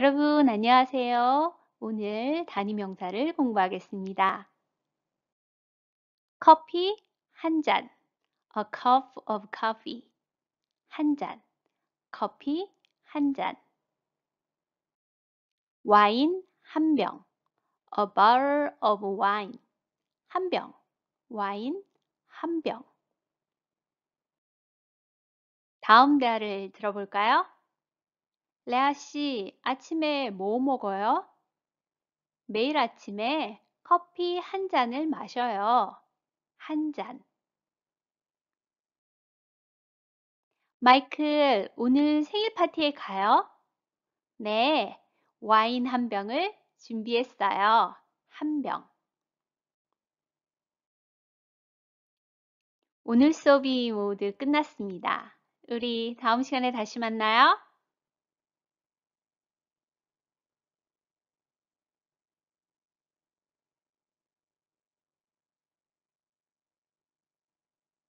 여러분 안녕하세요. 오늘 단위 명사를 공부하겠습니다. 커피 한 잔. A cup of coffee. 한 잔. 커피 한 잔. 와인 한 병. A bottle of wine. 한 병. 와인 한 병. 다음 대화를 들어볼까요? 레아 씨, 아침에 뭐 먹어요? 매일 아침에 커피 한 잔을 마셔요. 한 잔. 마이클, 오늘 생일 파티에 가요? 네, 와인 한 병을 준비했어요. 한 병. 오늘 수업이 모두 끝났습니다. 우리 다음 시간에 다시 만나요.